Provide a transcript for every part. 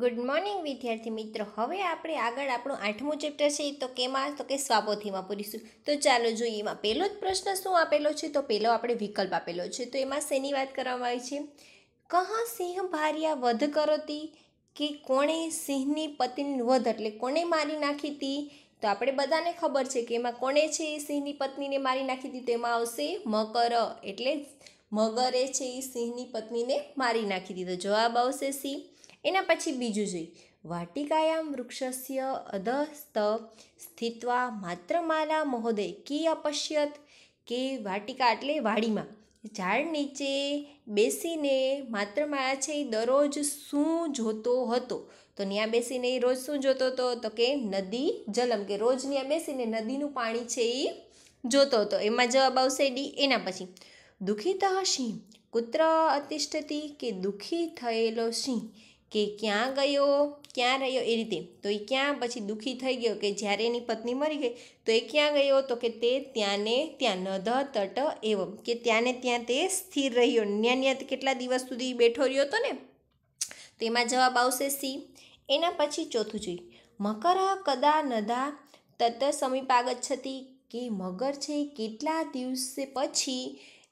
good morning વિદ્યાર્થી મિત્રો હવે આપણે આગળ આપણું આઠમું ચેપ્ટર છે તો કેમાં તો કે સ્વાપોથીમાં પૂરીશું તો ચાલો જોઈએ એમાં પહેલો જ પ્રશ્ન શું આપેલો છે તો પહેલો આપણે વિકલ્પ આપેલો છે તો એમાં શેની વાત કરવામાં આવી છે કહ સિંહ ભાર્યા વધ કરોતી કે કોણે સિંહની પત્નીનું વધ એટલે કોણે મારી નાખી હતી તો આપણે બધાને ખબર છે કે એમાં કોણે છે એ સિંહની પત્નીને મારી નાખી હતી તો એમાં આવશે મકર એટલે મગરે છે એ સિંહની પત્નીને મારી નાખી દીધો જવાબ આવશે સિંહ એના પછી બીજું જોઈ વાટિકાયામ વૃક્ષસ્ય અધસ્ત સ્થિત્વા માત્રમાલા મહોદય કી અપશ્યત કે વાટિકા એટલે વાડીમાં ઝાડ નીચે બેસીને માત્રમાળા છે એ દરરોજ શું જોતો હતો તો ત્યાં બેસીને એ રોજ શું જોતો હતો તો કે નદી જલમ કે રોજ ત્યાં બેસીને નદીનું પાણી છે એ જોતો હતો એમાં જવાબ આવશે ડી એના પછી દુઃખિત સિંહ કુત્ર અતિષ્ઠતી કે દુઃખી થયેલો સિંહ કે ક્યાં ગયો ક્યાં રહ્યો એ રીતે તો એ ક્યાં પછી દુઃખી થઈ ગયો કે જ્યારે એની પત્ની મરી ગઈ તો એ ક્યાં ગયો તો કે તે ત્યાંને ત્યાં નધ તટ એવો કે ત્યાંને ત્યાં તે સ્થિર રહ્યો ન્યાં ન્યાં કેટલા દિવસ સુધી બેઠો રહ્યો હતો ને તો એમાં જવાબ આવશે સી એના પછી ચોથું જોઈ મકર કદા નદા તત સમીપાગચ્છતી કે મગર છે કેટલા દિવસે પછી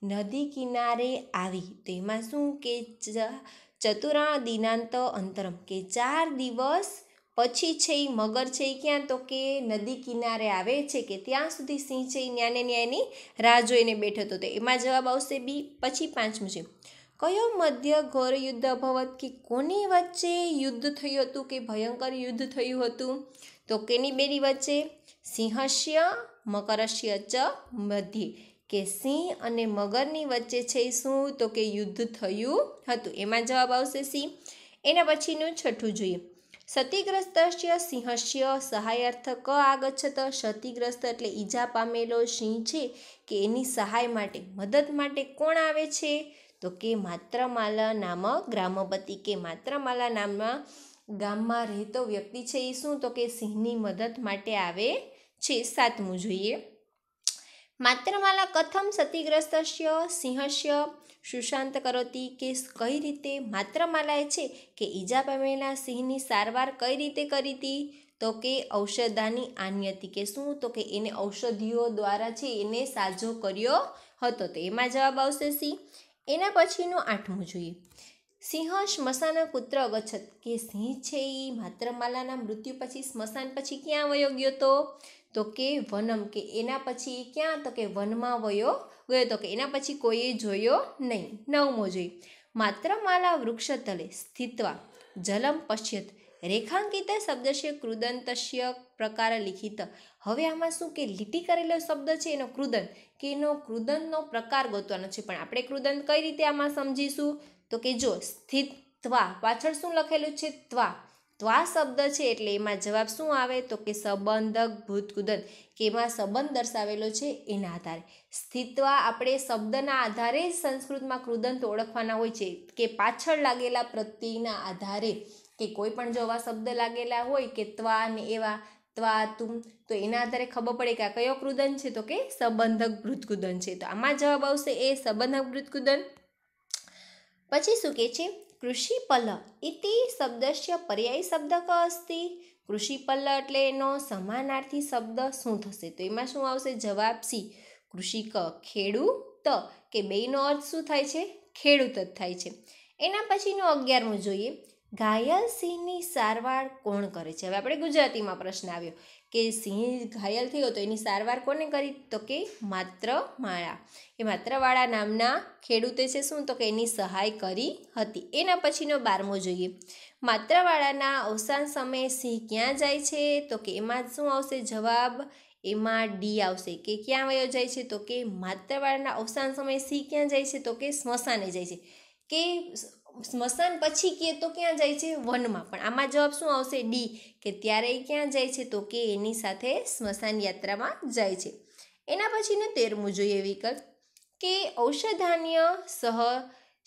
નદી કિનારે આવી તો એમાં શું કે ચતુરા દિનાંત અંતરમ કે ચાર દિવસ પછી છે એ મગર છે એ ક્યાં તો કે નદી કિનારે આવે છે કે ત્યાં સુધી સિંહ છે એ ન્યાને ન્યાયની રાહ જોઈને બેઠો હતો તો એમાં જવાબ આવશે બી પછી પાંચમું છે કયો મધ્ય ઘોર યુદ્ધ અભવત કે કોની વચ્ચે યુદ્ધ થયું હતું કે ભયંકર યુદ્ધ થયું હતું તો કેની બેની વચ્ચે સિંહસ્ય મકરસ્ય ચ મધ્ય કે સિંહ અને મગરની વચ્ચે છે શું તો કે યુદ્ધ થયું હતું એમાં જવાબ આવશે સિંહ એના પછીનું છઠ્ઠું જોઈએ સતીગ્રસ્તસ્ય સિંહસ્ય સહાયાર્થ ક આગચ્છત ક્ષતિગ્રસ્ત એટલે ઈજા પામેલો સિંહ છે કે એની સહાય માટે મદદ માટે કોણ આવે છે તો કે માત્રમાલા નામ ગ્રામપતિ કે માત્રમાલા નામમાં ગામમાં રહેતો વ્યક્તિ છે એ શું તો કે સિંહની મદદ માટે આવે છે સાતમું જોઈએ માત્રમાલા કથમ સતીગ્રસ્તસ્ય સિંહસ્ય સુશાંત કરોતી કે કઈ રીતે માત્રમાલાએ છે કે ઈજા પામેલા સિંહની સારવાર કઈ રીતે કરી હતી તો કે ઔષધાની આન્યતી કે શું તો કે એને ઔષધિઓ દ્વારા છે એને સાજો કર્યો હતો તો એમાં જવાબ આવશે સિંહ એના પછીનું આઠમું જોઈએ સિંહ સ્મશાના કુત્ર અગછત કે સિંહ છે એ માત્રમાલાના મૃત્યુ પછી સ્મશાન પછી ક્યાં વયો ગયો તો તો કે વનમ કે એના પછી એ ક્યાં તો કે વનમાં વયો ગયો તો કે એના પછી કોઈએ જોયો નહીં નવમો જોઈ માત્ર માલા વૃક્ષ તલે સ્થિત્વા જલમ પશ્યત રેખાંકિત શબ્દશ્ય કૃદંતશ્ય પ્રકાર લિખિત હવે આમાં શું કે લીટી કરેલો શબ્દ છે એનો કૃદન કે એનો કૃદનનો પ્રકાર ગોતવાનો છે પણ આપણે કૃદન કઈ રીતે આમાં સમજીશું તો કે જો સ્થિત્વા પાછળ શું લખેલું છે ત્વા તો આ શબ્દ છે એટલે એમાં જવાબ શું આવે તો કે સંબંધક ભૂતકુદન કે એમાં સંબંધ દર્શાવેલો છે એના આધારે સ્થિત્વા આપણે શબ્દના આધારે સંસ્કૃતમાં કૃદંત ઓળખવાના હોય છે કે પાછળ લાગેલા પ્રત્યયના આધારે કે કોઈ પણ જો આવા શબ્દ લાગેલા હોય કે ત્વા ને એવા ત્વા તું તો એના આધારે ખબર પડે કે આ કયો કૃદન છે તો કે સંબંધક ભૃતકુદન છે તો આમાં જવાબ આવશે એ સંબંધક ભૃતકુદન પછી શું કહે છે કૃષિપલ ઇતિ શબ્દશ્ય પર્યાય શબ્દ ક અસ્તિ કૃષિપલ્લ એટલે એનો સમાનાર્થી શબ્દ શું થશે તો એમાં શું આવશે જવાબ સી કૃષિક ખેડૂત કે બેયનો અર્થ શું થાય છે ખેડૂત જ થાય છે એના પછીનો અગિયારમું જોઈએ ઘાયલસિંહની સારવાર કોણ કરે છે હવે આપણે ગુજરાતીમાં પ્રશ્ન આવ્યો કે સિંહ ઘાયલ થયો તો એની સારવાર કોને કરી તો કે માત્ર માળા એ માત્રવાળા નામના ખેડૂતે છે શું તો કે એની સહાય કરી હતી એના પછીનો બારમો જોઈએ માત્રવાળાના અવસાન સમયે સિંહ ક્યાં જાય છે તો કે એમાં શું આવશે જવાબ એમાં ડી આવશે કે ક્યાં વયો જાય છે તો કે માત્રવાળાના અવસાન સમયે સિંહ ક્યાં જાય છે તો કે સ્મશાને જાય છે કે સ્મશાન પછી કે તો ક્યાં જાય છે વનમાં પણ આમાં જવાબ શું આવશે ડી કે ત્યારે એ ક્યાં જાય છે તો કે એની સાથે સ્મશાન યાત્રામાં જાય છે એના પછીને તેરમું જોઈએ વિકલ્પ કે ઔષધાન્ય સહ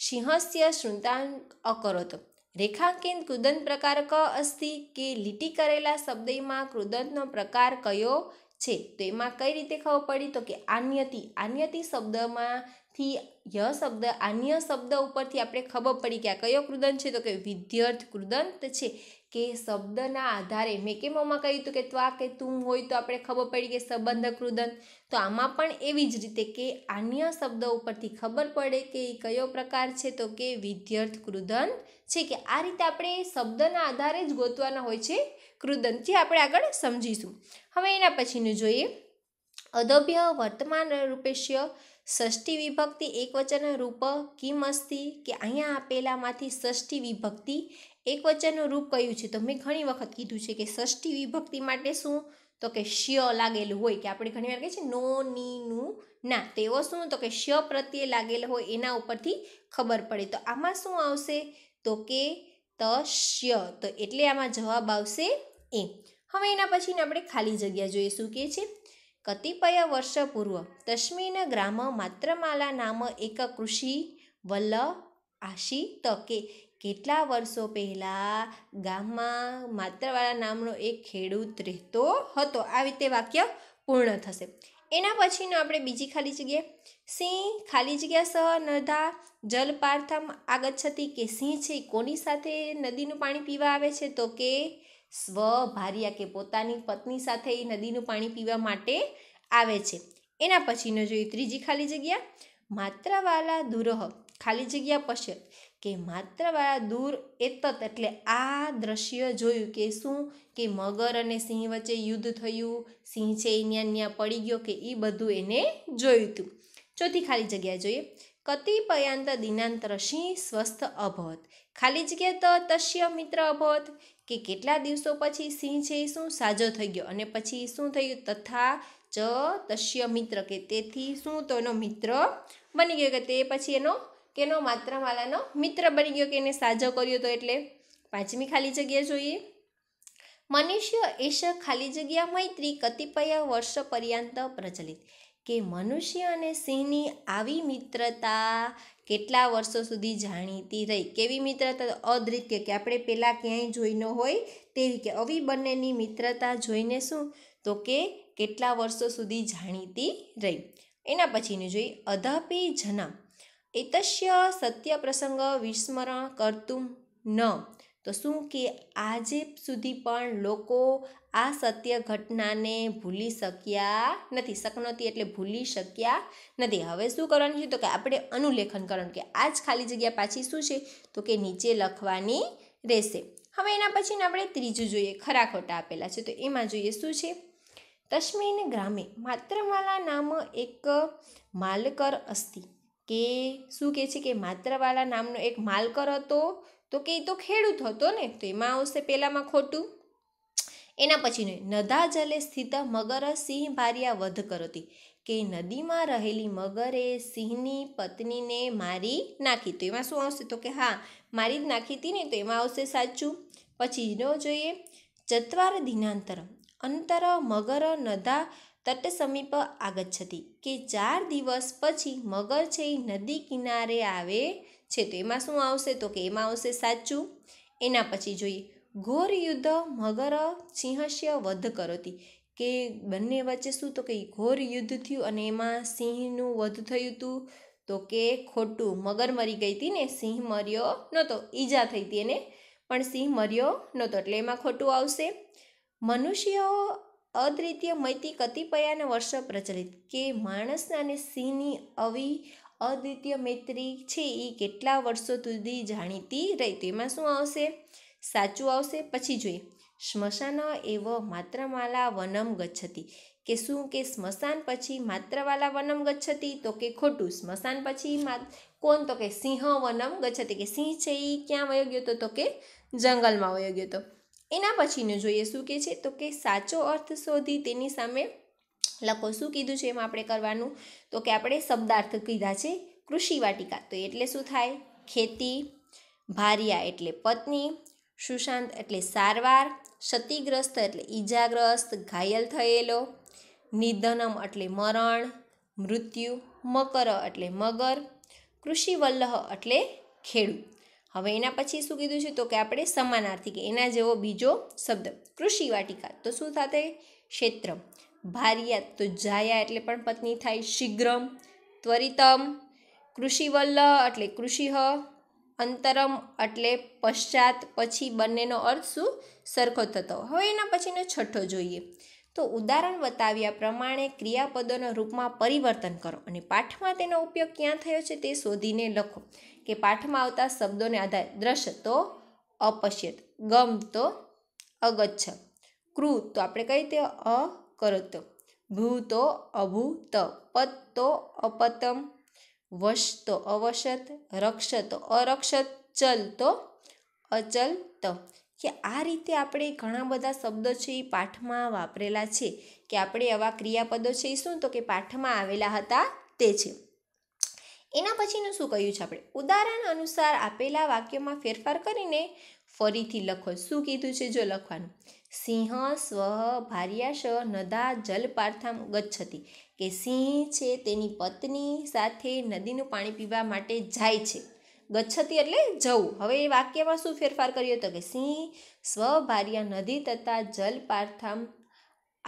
સિંહસ્ય શૃંતાન અકરોત રેખાંકિત કૃદન પ્રકાર ક અસ્થિ કે લીટી કરેલા શબ્દમાં કૃદંતનો પ્રકાર કયો છે તો એમાં કઈ રીતે ખબર પડી તો કે આન્યતિ આન્યતિ શબ્દમાં થી ય શબ્દ અન્ય શબ્દ ઉપરથી આપણે ખબર પડી કે આ કયો કૃદંત છે તો કે વિદ્યર્થ કૃદંત છે કે શબ્દના આધારે મેં કેમ આમાં કહ્યું હતું કે ત્વા કે તું હોય તો આપણે ખબર પડી કે સંબંધ કૃદંત તો આમાં પણ એવી જ રીતે કે અન્ય શબ્દ ઉપરથી ખબર પડે કે એ કયો પ્રકાર છે તો કે વિદ્યર્થ કૃદંત છે કે આ રીતે આપણે શબ્દના આધારે જ ગોતવાના હોય છે કૃદંત જે આપણે આગળ સમજીશું હવે એના પછીનું જોઈએ અદભ્ય વર્તમાન રૂપેશ્ય ષષ્ઠી વિભક્તિ એકવચન રૂપ કિમસ્તી કે અહીંયા આપેલામાંથી ષષ્ઠી વિભક્તિ એકવચનનું રૂપ કયું છે તો મેં ઘણી વખત કીધું છે કે ષષ્ઠી વિભક્તિ માટે શું તો કે શ્ય લાગેલું હોય કે આપણે ઘણી વાર કહીએ છીએ નો ની નું ના તેઓ શું તો કે શ્ય પ્રત્યે લાગેલ હોય એના ઉપરથી ખબર પડે તો આમાં શું આવશે તો કે તશ્ય તો એટલે આમાં જવાબ આવશે એ હવે એના પછીને આપણે ખાલી જગ્યા જોઈએ શું કે છે કતિપય વર્ષ પૂર્વ તસ્મિન ગ્રામ માત્રમાલા નામ એક કૃષિ વલ્લ આશિત તકે કેટલા વર્ષો પહેલાં ગામમાં માત્રવાળા નામનો એક ખેડૂત રહેતો હતો આવી રીતે વાક્ય પૂર્ણ થશે એના પછીનો આપણે બીજી ખાલી જગ્યા સિંહ ખાલી જગ્યા સહ નર્ધા જલ પાર્થમ આગચ્છતી કે સિંહ છે કોની સાથે નદીનું પાણી પીવા આવે છે તો કે સ્વભાર્યા કે પોતાની પત્ની સાથે એ નદીનું પાણી પીવા માટે આવે છે એના પછીનો જોઈએ ત્રીજી ખાલી જગ્યા માત્રાવાલા દુરહ ખાલી જગ્યા પશ્યત કે માત્રાવાળા દૂર એતત એટલે આ દ્રશ્ય જોયું કે શું કે મગર અને સિંહ વચ્ચે યુદ્ધ થયું સિંહ છે એ ન્યા ન્યા પડી ગયો કે એ બધું એને જોયું હતું ચોથી ખાલી જગ્યા જોઈએ કતિપયાંત દિનાંતર સિંહ સ્વસ્થ અભવત ખાલી જગ્યા તો તશ્ય મિત્ર અભવત કે કેટલા દિવસો પછી સિંહ છે એ શું સાજો થઈ ગયો અને પછી શું થયું તથા ચ તસ્ય મિત્ર કે તેથી શું તો એનો મિત્ર બની ગયો કે તે પછી એનો કેનો માત્રામાલાનો મિત્ર બની ગયો કે એને સાજો કર્યો તો એટલે પાંચમી ખાલી જગ્યા જોઈએ મનુષ્ય એશ ખાલી જગ્યા મૈત્રી કતિપય વર્ષ પર્યંત પ્રચલિત કે મનુષ્ય અને સિંહની આવી મિત્રતા કેટલા વર્ષો સુધી જાણીતી રહી કેવી મિત્રતા અદ્વિતીય કે આપણે પહેલાં ક્યાંય જોઈ ન હોય તેવી કે આવી બંનેની મિત્રતા જોઈને શું તો કે કેટલા વર્ષો સુધી જાણીતી રહી એના પછીનું જોઈ અધાપી જના એતસ્ય સત્ય પ્રસંગ વિસ્મરણ કરતું ન તો શું કે આજે સુધી પણ લોકો આ સત્ય ઘટનાને ભૂલી શક્યા નથી શકનોતી એટલે ભૂલી શક્યા નથી હવે શું કરવાનું છે તો કે આપણે અનુલેખન કરવાનું કે આ જ ખાલી જગ્યા પાછી શું છે તો કે નીચે લખવાની રહેશે હવે એના પછીને આપણે ત્રીજું જોઈએ ખરા ખોટા આપેલા છે તો એમાં જોઈએ શું છે તસ્મિન ગ્રામે માત્રવાલા નામ એક માલકર અસ્તી કે શું કહે છે કે માત્રવાલા નામનો એક માલકર હતો તો કે એ તો ખેડૂત હતો ને તો એમાં આવશે પહેલામાં ખોટું એના પછી નહીં નદા જલે સ્થિત મગર સિંહ ભાર્યા વધ કરતી કે નદીમાં રહેલી મગરે સિંહની પત્નીને મારી નાખી તો એમાં શું આવશે તો કે હા મારી જ નાખી હતી ને તો એમાં આવશે સાચું પછી ન જોઈએ ચત્વાર દિનાંતર અંતર મગર નદા તટ સમીપ આગચ્છતી કે ચાર દિવસ પછી મગર છે નદી કિનારે આવે છે તો એમાં શું આવશે તો કે એમાં આવશે સાચું એના પછી જોઈએ ઘોર યુદ્ધ મગર સિંહસ્ય વધ કરોતી કે બંને વચ્ચે શું તો કે ઘોર યુદ્ધ થયું અને એમાં સિંહનું વધ થયું હતું તો કે ખોટું મગર મરી ગઈ હતી ને સિંહ મર્યો નહોતો ઈજા થઈ હતી એને પણ સિંહ મર્યો નહોતો એટલે એમાં ખોટું આવશે મનુષ્ય અદ્વિતીય મૈતી કતિપયાના વર્ષ પ્રચલિત કે માણસના અને સિંહની આવી અદ્વિતીય મૈત્રી છે એ કેટલા વર્ષો સુધી જાણીતી રહી તેમાં શું આવશે સાચું આવશે પછી જોઈએ સ્મશાન એવ માત્રમાલા વનમ ગચ્છતી કે શું કે સ્મશાન પછી માત્રવાલા વનમ ગચ્છતી તો કે ખોટું સ્મશાન પછી કોણ તો કે સિંહ વનમ ગચ્છતી કે સિંહ છે એ ક્યાં વયો ગયો હતો તો કે જંગલમાં વયો ગયો હતો એના પછીનું જોઈએ શું કે છે તો કે સાચો અર્થ શોધી તેની સામે લખો શું કીધું છે એમાં આપણે કરવાનું તો કે આપણે શબ્દાર્થ કીધા છે કૃષિ વાટિકા તો એટલે શું થાય ખેતી ભારિયા એટલે પત્ની સુશાંત એટલે સારવાર ક્ષતિગ્રસ્ત એટલે ઈજાગ્રસ્ત ઘાયલ થયેલો નિધનમ એટલે મરણ મૃત્યુ મકર એટલે મગર કૃષિવલ્લહ એટલે ખેડૂત હવે એના પછી શું કીધું છે તો કે આપણે સમાનાર્થી કે એના જેવો બીજો શબ્દ કૃષિ વાટિકા તો શું થાય ક્ષેત્ર ભાર્યા તો જાયા એટલે પણ પત્ની થાય શીઘ્રમ ત્વરિતમ કૃષિવલ્લ એટલે કૃષિહ અંતરમ એટલે પશ્ચાત પછી બંનેનો અર્થ શું સરખો થતો હવે એના પછીનો છઠ્ઠો જોઈએ તો ઉદાહરણ બતાવ્યા પ્રમાણે ક્રિયાપદોના રૂપમાં પરિવર્તન કરો અને પાઠમાં તેનો ઉપયોગ ક્યાં થયો છે તે શોધીને લખો કે પાઠમાં આવતા શબ્દોને આધારે દ્રશ્ય તો અપશ્યત ગમ તો અગચ્છ ક્રુ તો આપણે કઈ રીતે અ કરત ભૂતો અભૂત પત્તો અપતમ વશ તો અવશત રક્ષ અરક્ષત ચલ તો અચલ ત કે આ રીતે આપણે ઘણા બધા શબ્દો છે એ પાઠમાં વાપરેલા છે કે આપણે આવા ક્રિયાપદો છે એ શું તો કે પાઠમાં આવેલા હતા તે છે એના પછીનું શું કહ્યું છે આપણે ઉદાહરણ અનુસાર આપેલા વાક્યોમાં ફેરફાર કરીને ફરીથી લખો શું કીધું છે જો લખવાનું સિંહ સ્વ ભાર્યાશ નદા જલપાર્થામ ગચ્છતી કે સિંહ છે તેની પત્ની સાથે નદીનું પાણી પીવા માટે જાય છે ગચ્છતી એટલે જવું હવે એ વાક્યમાં શું ફેરફાર કર્યો હતો કે સિંહ સ્વ નદી તથા જલપાર્થામ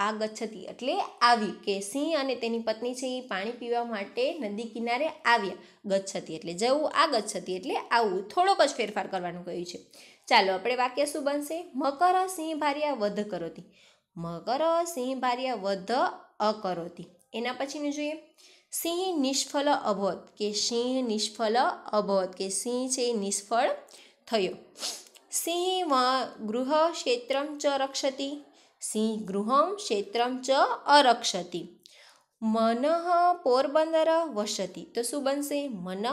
આ ગચ્છતી એટલે આવી કે સિંહ અને તેની પત્ની છે એ પાણી પીવા માટે નદી કિનારે આવ્યા ગચ્છતી એટલે જવું આ ગચ્છતી એટલે આવવું થોડોક જ ફેરફાર કરવાનું કહ્યું છે ચાલો આપણે વાક્ય શું બનશે મકર સિંહ ભાર્યા વધ કરોતી મકર સિંહ ભાર્યા વધ અકરોતી એના પછીનું જોઈએ સિંહ નિષ્ફળ અબોધ કે સિંહ નિષ્ફળ અબોધ કે સિંહ છે નિષ્ફળ થયો સિંહ ગૃહ ક્ષેત્રમ ચ રક્ષતી સિંહ ગૃહમ ક્ષેત્રમ ચ અરક્ષતી મન પોરબંદર વસતી તો શું બનશે મન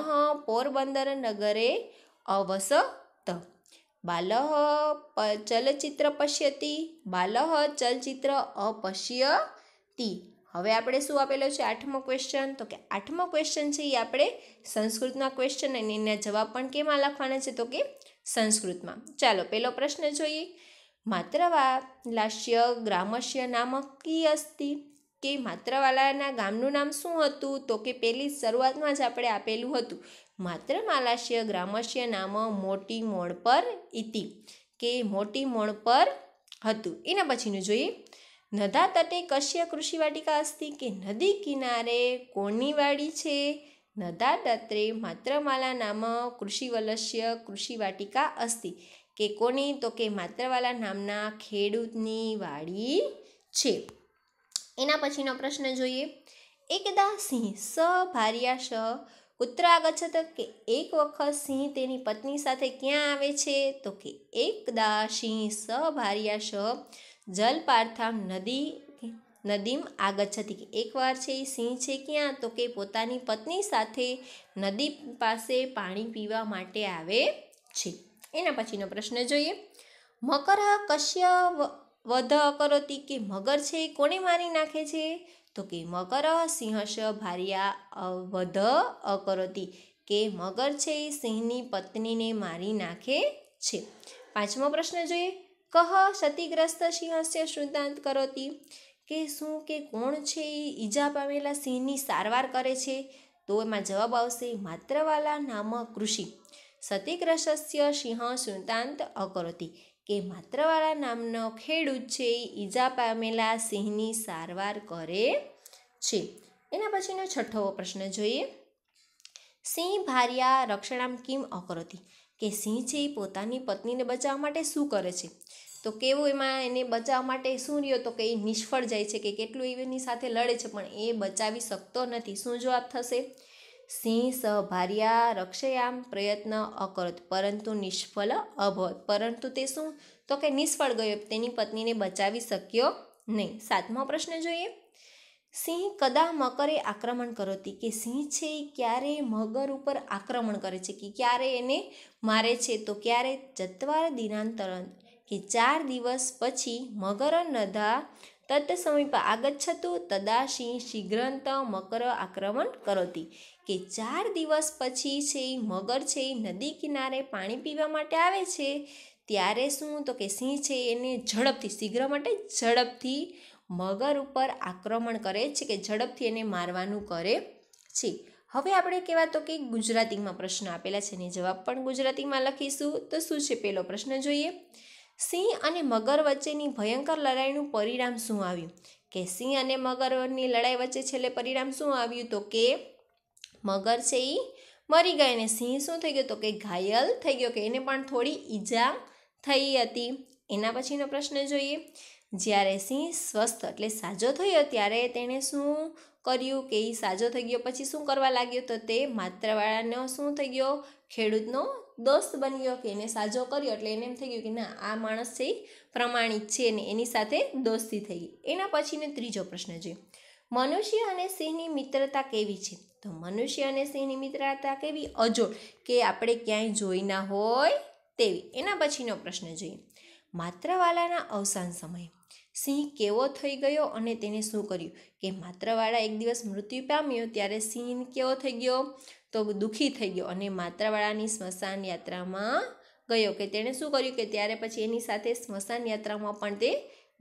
પોરબંદર નગરે અવસત બાલઃ ચલચિત્ર પશ્યતિ બાલઃ ચલચિત્ર અપશ્યતિ હવે આપણે શું આપેલો છે આઠમો ક્વેશ્ચન તો કે આઠમો ક્વેશ્ચન છે એ આપણે સંસ્કૃતના ક્વેશ્ચન અને એના જવાબ પણ કેમાં લખવાના છે તો કે સંસ્કૃતમાં ચાલો પહેલો પ્રશ્ન જોઈએ માત્રવાલાસ્ય ગ્રામસ્ય નામક કી અસ્તિ કે માત્રવાલાના ગામનું નામ શું હતું તો કે પેલી શરૂઆતમાં જ આપણે આપેલું હતું માત્ર માલાશ્ય ગ્રામસ્ય નામ મોટી મોણ પર ઇતિ કે મોટી મોણ પર હતું એના પછીનું જોઈએ નદા તટે કશ્ય કૃષિવાટિકા અસ્તિ કે નદી કિનારે કોની વાડી છે નદા તત્રે માત્રમાલા નામ કૃષિવલસ્ય કૃષિવાટિકા અસ્તિ કે કોની તો કે માત્રવાલા નામના ખેડૂતની વાડી છે એના પછીનો પ્રશ્ન જોઈએ એકદા સિંહ સ ભાર્યા સ ઉત્તરાગચ્છત કે એક વખત સિંહ તેની પત્ની સાથે ક્યાં આવે છે તો કે એકદા સિંહ સ સભાર્યા સ જલપાર્થામ નદી નદીમ આગચ્છતી કે એકવાર છે એ સિંહ છે ક્યાં તો કે પોતાની પત્ની સાથે નદી પાસે પાણી પીવા માટે આવે છે એના પછીનો પ્રશ્ન જોઈએ મકર કશ્ય વધ અકરોતી કે મગર છે કોને મારી નાખે છે તો કે મકર સિંહશ ભાર્યા વધ અકરોતી કે મગર છે એ સિંહની પત્નીને મારી નાખે છે પાંચમો પ્રશ્ન જોઈએ કહ ક્ષતિગ્રસ્ત સિંહસ્ય શુદ્ધાંત કરોતી કે શું કે કોણ છે એ ઈજા પામેલા સિંહની સારવાર કરે છે તો એમાં જવાબ આવશે માત્રવાલા નામક કૃષિ ક્ષતિગ્રસ્તસ્ય સિંહ શુદ્ધાંત અકરોતી કે માત્રવાળા નામનો ખેડૂત છે એ ઈજા પામેલા સિંહની સારવાર કરે છે એના પછીનો છઠ્ઠો પ્રશ્ન જોઈએ સિંહ ભાર્યા રક્ષણામ કિમ અકરોતી કે સિંહ છે એ પોતાની પત્નીને બચાવવા માટે શું કરે છે તો કેવું એમાં એને બચાવવા માટે શું રહ્યો તો કે એ નિષ્ફળ જાય છે કે કેટલું એની સાથે લડે છે પણ એ બચાવી શકતો નથી શું જવાબ થશે સિંહ સહભાર્યા રક્ષયામ પ્રયત્ન અકરોત પરંતુ નિષ્ફળ અભોત પરંતુ તે શું તો કે નિષ્ફળ ગયો તેની પત્નીને બચાવી શક્યો નહીં સાતમો પ્રશ્ન જોઈએ સિંહ કદા મકરે આક્રમણ કરોતી કે સિંહ છે એ ક્યારે મગર ઉપર આક્રમણ કરે છે કે ક્યારે એને મારે છે તો ક્યારે જતવાર દિનાંતરણ કે ચાર દિવસ પછી મગર નધા તત સમીપ આગચ્છતુ તદાશી શીઘ્રંત મકર આક્રમણ કરોતી કે ચાર દિવસ પછી છે એ મગર છે એ નદી કિનારે પાણી પીવા માટે આવે છે ત્યારે શું તો કે સિંહ છે એને ઝડપથી શીઘ્ર માટે ઝડપથી મગર ઉપર આક્રમણ કરે છે કે ઝડપથી એને મારવાનું કરે છે હવે આપણે કહેવા તો કે ગુજરાતીમાં પ્રશ્ન આપેલા છે ને જવાબ પણ ગુજરાતીમાં લખીશું તો શું છે પહેલો પ્રશ્ન જોઈએ સિંહ અને મગર વચ્ચેની ભયંકર લડાઈનું પરિણામ શું આવ્યું કે સિંહ અને મગરની લડાઈ વચ્ચે છેલ્લે પરિણામ શું આવ્યું તો કે મગર છે એ મરી ગઈ અને સિંહ શું થઈ ગયો તો કે ઘાયલ થઈ ગયો કે એને પણ થોડી ઈજા થઈ હતી એના પછીનો પ્રશ્ન જોઈએ જ્યારે સિંહ સ્વસ્થ એટલે સાજો થયો ત્યારે તેણે શું કર્યું કે એ સાજો થઈ ગયો પછી શું કરવા લાગ્યો તો તે માત્રવાળાનો શું થઈ ગયો ખેડૂતનો દોસ્ત બની ગયો કે એને સાજો કર્યો એટલે એને એમ થઈ ગયું કે ના આ માણસ છે પ્રમાણિક છે ને એની સાથે દોસ્તી થઈ ગઈ એના પછીને ત્રીજો પ્રશ્ન છે મનુષ્ય અને સિંહની મિત્રતા કેવી છે તો મનુષ્ય અને સિંહની મિત્રતા કેવી અજોડ કે આપણે ક્યાંય જોઈ ના હોય તેવી એના પછીનો પ્રશ્ન જોઈએ માત્રવાલાના અવસાન સમયે સિંહ કેવો થઈ ગયો અને તેને શું કર્યું કે માત્રાવાળા એક દિવસ મૃત્યુ પામ્યો ત્યારે સિંહ કેવો થઈ ગયો તો દુઃખી થઈ ગયો અને માત્રાવાળાની સ્મશાન યાત્રામાં ગયો કે તેણે શું કર્યું કે ત્યારે પછી એની સાથે સ્મશાન યાત્રામાં પણ તે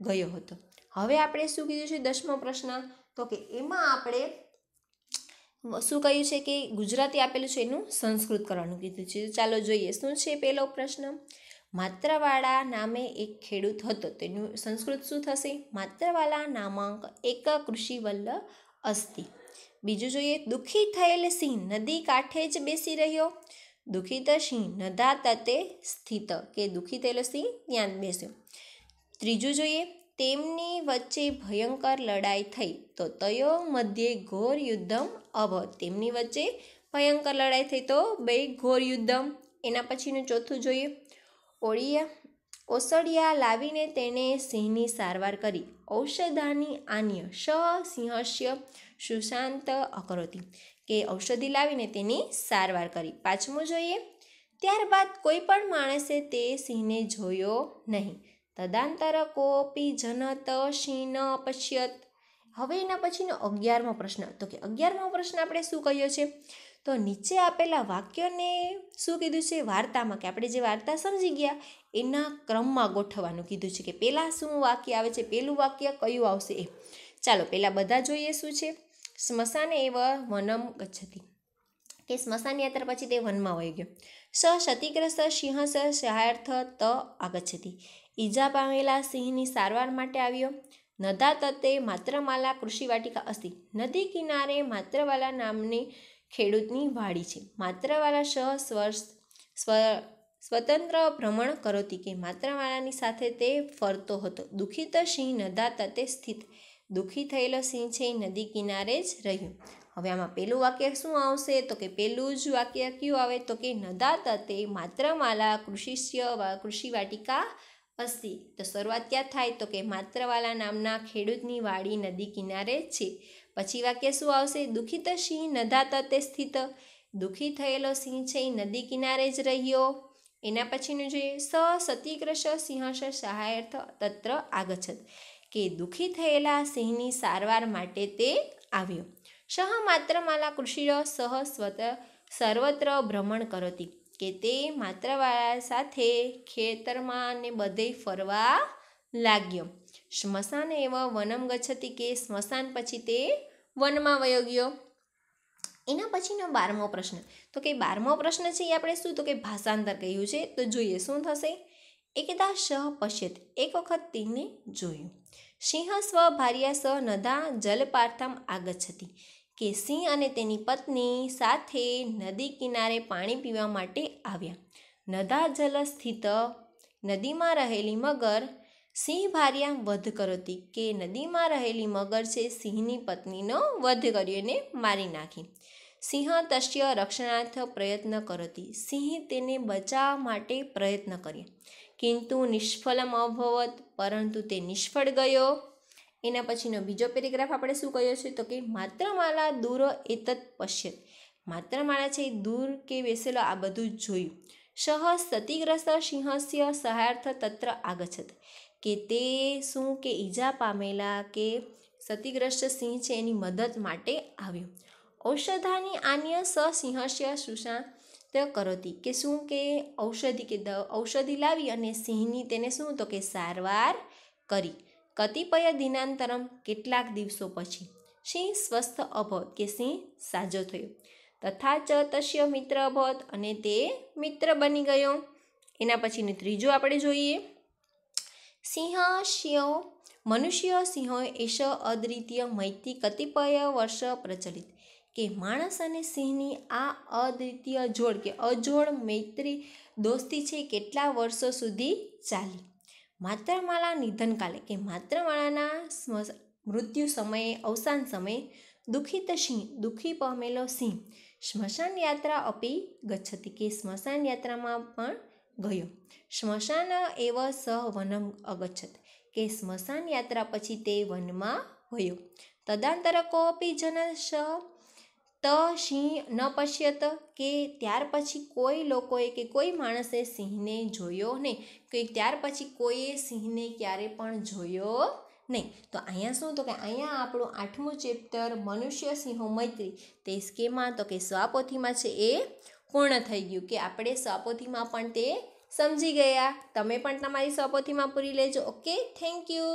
ગયો હતો હવે આપણે શું કીધું છે દસમો પ્રશ્ન તો કે એમાં આપણે શું કહ્યું છે કે ગુજરાતી આપેલું છે એનું સંસ્કૃત કરવાનું કીધું છે ચાલો જોઈએ શું છે પહેલો પ્રશ્ન માત્રવાળા નામે એક ખેડૂત હતો તેનું સંસ્કૃત શું થશે માત્રવાળા નામાંક એક કૃષિવલ્લ અસ્તિ બીજું જોઈએ દુઃખી થયેલ સિંહ નદી કાંઠે જ બેસી રહ્યો દુઃખિત સિંહ નદા તતે સ્થિત કે દુઃખી થયેલો સિંહ ત્યાં જ બેસ્યો ત્રીજું જોઈએ તેમની વચ્ચે ભયંકર લડાઈ થઈ તો તયો મધ્યે ઘોર યુદ્ધમ અભ તેમની વચ્ચે ભયંકર લડાઈ થઈ તો બે ઘોર યુદ્ધમ એના પછીનું ચોથું જોઈએ ઓળિયા ઓસડિયા લાવીને તેણે સિંહની સારવાર કરી ઔષધાની આન્ય સ સિંહસ્ય સુશાંત અકરોતી કે ઔષધિ લાવીને તેની સારવાર કરી પાંચમું જોઈએ ત્યારબાદ કોઈ પણ માણસે તે સિંહને જોયો નહીં તદાંતર કોપી જનત સિંહ પશ્યત હવે એના પછીનો અગિયારમો પ્રશ્ન તો કે અગિયારમો પ્રશ્ન આપણે શું કહ્યો છે તો નીચે આપેલા વાક્યને શું કીધું છે વાર્તામાં કે આપણે જે વાર્તા સમજી ગયા એના ક્રમમાં ગોઠવવાનું કીધું છે કે પહેલાં શું વાક્ય આવે છે પહેલું વાક્ય કયું આવશે એ ચાલો પહેલાં બધા જોઈએ શું છે સ્મશાને એવ વનમ ગચ્છતી કે સ્મશાન યાત્રા પછી તે વનમાં વહી ગયો સ ક્ષતિગ્રસ્ત સિંહ સ સહાયાર્થ ત આગચ્છતી ઈજા પામેલા સિંહની સારવાર માટે આવ્યો નદા તતે માત્રમાલા કૃષિવાટિકા અસ્તી નદી કિનારે માત્રવાલા નામની ખેડૂતની વાડી છે માત્રવાળા શ સ્વર્શ સ્વ સ્વતંત્ર ભ્રમણ કરોતી કે માત્રવાળાની સાથે તે ફરતો હતો દુઃખિત સિંહ નદા તતે સ્થિત દુઃખી થયેલો સિંહ છે નદી કિનારે જ રહ્યું હવે આમાં પહેલું વાક્ય શું આવશે તો કે પહેલું જ વાક્ય કયું આવે તો કે નદા તતે માત્રાવાળા કૃષિષ્ય કૃષિ વાટિકા અસ્તી તો શરૂઆત ક્યાં થાય તો કે માત્રાવાળા નામના ખેડૂતની વાડી નદી કિનારે છે પછી વાક્ય શું આવશે દુઃખિત સિંહ નધાત તે સ્થિત દુઃખી થયેલો સિંહ છે એ નદી કિનારે જ રહ્યો એના પછીનું જોઈએ સ સતીગ્રશ સિંહશ સહાયર્થ તત્ર આગછત કે દુઃખી થયેલા સિંહની સારવાર માટે તે આવ્યો સહ માત્ર માલા કૃષિર સહ સ્વત સર્વત્ર ભ્રમણ કરોતી કે તે માત્રવાળા સાથે ખેતરમાં ને બધે ફરવા લાગ્યો સ્મશાન એવા વનમ ગછતી કે સ્મશાન પછી તે વનમાં વયો ગયો એના પછીનો બારમો પ્રશ્ન તો કે બારમો પ્રશ્ન છે એ આપણે શું તો કે ભાષાંતર કહ્યું છે તો જોઈએ શું થશે એકદા શ પશ્યત એક વખત તેમને જોયું સિંહ સ્વ ભાર્યા સ નદા જલપાર્થમ આગચ્છતી કે સિંહ અને તેની પત્ની સાથે નદી કિનારે પાણી પીવા માટે આવ્યા નદા જલ સ્થિત નદીમાં રહેલી મગર સિંહ ભાર્યા વધ કરોતી કે નદીમાં રહેલી મગરસે સિંહની પત્નીનો વધ કર્યો એને મારી નાખી સિંહ તસ્ય રક્ષણાર્થ પ્રયત્ન કરોતી સિંહ તેને બચાવવા માટે પ્રયત્ન કર્યા કિંતુ નિષ્ફળમ અભવત પરંતુ તે નિષ્ફળ ગયો એના પછીનો બીજો પેરેગ્રાફ આપણે શું કહ્યો છે તો કે માત્રમાલા દૂર એતત પશ્યત માત્રમાળા છે દૂર કે બેસેલો આ બધું જોયું સહ સતીગ્રસ્ત સિંહસ્ય સહાર્થ તત્ર આગછત કે તે શું કે ઈજા પામેલા કે ક્ષતિગ્રસ્ત સિંહ છે એની મદદ માટે આવ્યો ઔષધાની આન્ય સસિંહસ્ય સુશાંત કરોતી કે શું કે ઔષધિ કે ઔષધિ લાવી અને સિંહની તેને શું તો કે સારવાર કરી કતિપય દિનાંતરમ કેટલાક દિવસો પછી સિંહ સ્વસ્થ અભવત કે સિંહ સાજો થયો તથા ચ તસ્ય મિત્ર અભવત અને તે મિત્ર બની ગયો એના પછીને ત્રીજો આપણે જોઈએ સિંહ શિયો મનુષ્ય સિંહો એશ અદ્વિતીય મૈત્રી કતિપય વર્ષ પ્રચલિત કે માણસ અને સિંહની આ અદ્વિતીય જોડ કે અજોડ મૈત્રી દોસ્તી છે કેટલા વર્ષો સુધી ચાલી માત્રમાળા નિધનકાલે કે માત્રમાળાના મૃત્યુ સમયે અવસાન સમયે દુઃખિત સિંહ દુઃખી પામેલો સિંહ સ્મશાન યાત્રા અપી ગચ્છતી કે સ્મશાન યાત્રામાં પણ ગયો શ્મશાન એવ સ વનમ અગચ્છત કે સ્મશાન યાત્રા પછી તે વનમાં ગયો તદાંતર કોપી જન સ ત સિંહ ન પશ્યત કે ત્યાર પછી કોઈ લોકોએ કે કોઈ માણસે સિંહને જોયો નહીં કે ત્યાર પછી કોઈએ સિંહને ક્યારે પણ જોયો નહીં તો અહીંયા શું તો કે અહીંયા આપણું આઠમું ચેપ્ટર મનુષ્ય સિંહો મૈત્રી તે સ્કેમાં તો કે સ્વાપોથીમાં છે એ પૂર્ણ થઈ ગયું કે આપણે સપોથીમાં પણ તે સમજી ગયા તમે પણ તમારી સપોથીમાં પૂરી લેજો ઓકે થેન્ક યુ